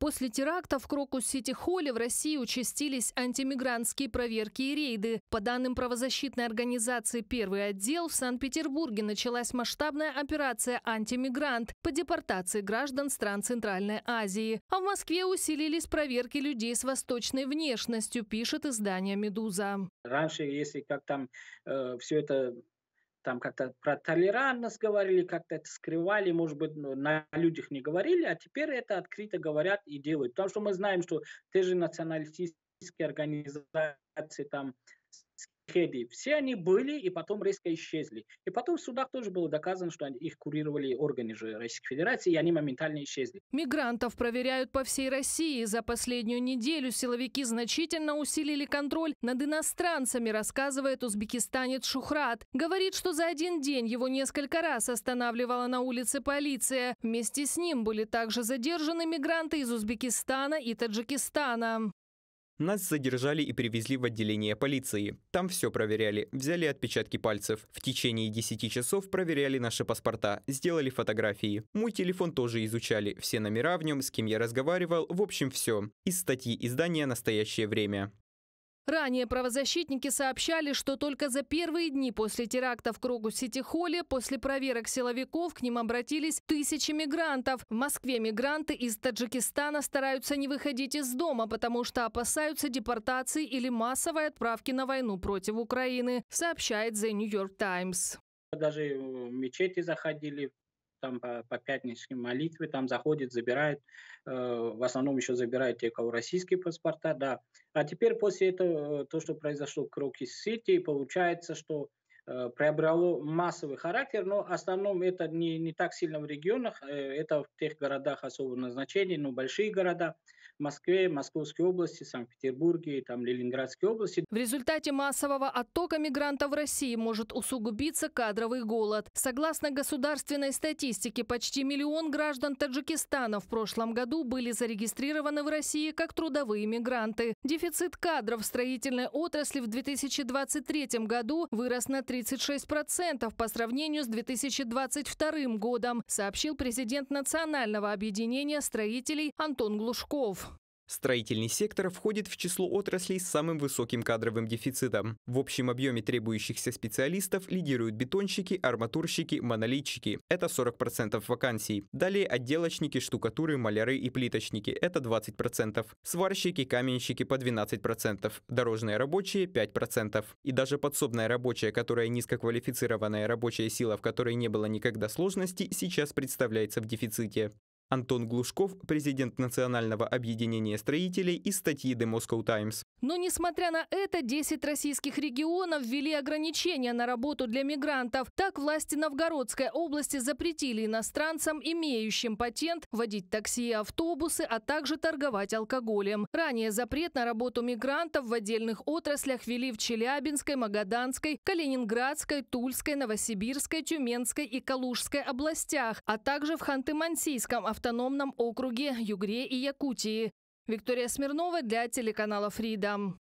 После теракта в Крокус-Сити-Холле в России участились антимигрантские проверки и рейды. По данным правозащитной организации «Первый отдел», в Санкт-Петербурге началась масштабная операция «Антимигрант» по депортации граждан стран Центральной Азии. А в Москве усилились проверки людей с восточной внешностью, пишет издание «Медуза». Раньше, если как там э, все это там как-то про толерантность говорили, как-то это скрывали, может быть, ну, на людях не говорили, а теперь это открыто говорят и делают. Потому что мы знаем, что те же националистические организации, там, хеди. Все они были и потом резко исчезли. И потом в судах тоже было доказано, что они, их курировали органы же Российской Федерации, и они моментально исчезли. Мигрантов проверяют по всей России. За последнюю неделю силовики значительно усилили контроль над иностранцами, рассказывает узбекистанец Шухрат. Говорит, что за один день его несколько раз останавливала на улице полиция. Вместе с ним были также задержаны мигранты из Узбекистана и Таджикистана. Нас задержали и привезли в отделение полиции. Там все проверяли, взяли отпечатки пальцев. В течение 10 часов проверяли наши паспорта, сделали фотографии. Мой телефон тоже изучали, все номера в нем, с кем я разговаривал, в общем все. Из статьи издания «Настоящее время». Ранее правозащитники сообщали, что только за первые дни после теракта в кругу Сити-Холле после проверок силовиков к ним обратились тысячи мигрантов. В Москве мигранты из Таджикистана стараются не выходить из дома, потому что опасаются депортации или массовой отправки на войну против Украины, сообщает The New York Times. Даже в мечети заходили, там по, по пятничной молитве, там заходит, забирает, э, в основном еще забирает те, у кого российские паспорта, да. А теперь после этого, э, то, что произошло в Крокис-Сити, получается, что э, приобрело массовый характер, но в основном это не, не так сильно в регионах, э, это в тех городах особого назначения, но большие города – Москве, Московской области, Санкт-Петербурге, там, Ленинградской области. В результате массового оттока мигрантов в России может усугубиться кадровый голод. Согласно государственной статистике, почти миллион граждан Таджикистана в прошлом году были зарегистрированы в России как трудовые мигранты. Дефицит кадров в строительной отрасли в 2023 году вырос на 36% по сравнению с 2022 годом, сообщил президент Национального объединения строителей Антон Глушков. Строительный сектор входит в число отраслей с самым высоким кадровым дефицитом. В общем объеме требующихся специалистов лидируют бетонщики, арматурщики, монолитчики. Это 40% вакансий. Далее отделочники, штукатуры, маляры и плиточники. Это 20%. Сварщики, каменщики по 12%. Дорожные рабочие 5%. И даже подсобная рабочая, которая низкоквалифицированная рабочая сила, в которой не было никогда сложности, сейчас представляется в дефиците. Антон Глушков, президент Национального объединения строителей из статьи The Moscow Times. Но несмотря на это, 10 российских регионов ввели ограничения на работу для мигрантов. Так власти Новгородской области запретили иностранцам, имеющим патент, водить такси и автобусы, а также торговать алкоголем. Ранее запрет на работу мигрантов в отдельных отраслях ввели в Челябинской, Магаданской, Калининградской, Тульской, Новосибирской, Тюменской и Калужской областях, а также в Ханты-Мансийском, автономном округе Югре и Якутии. Виктория Смирнова для телеканала «Фридом».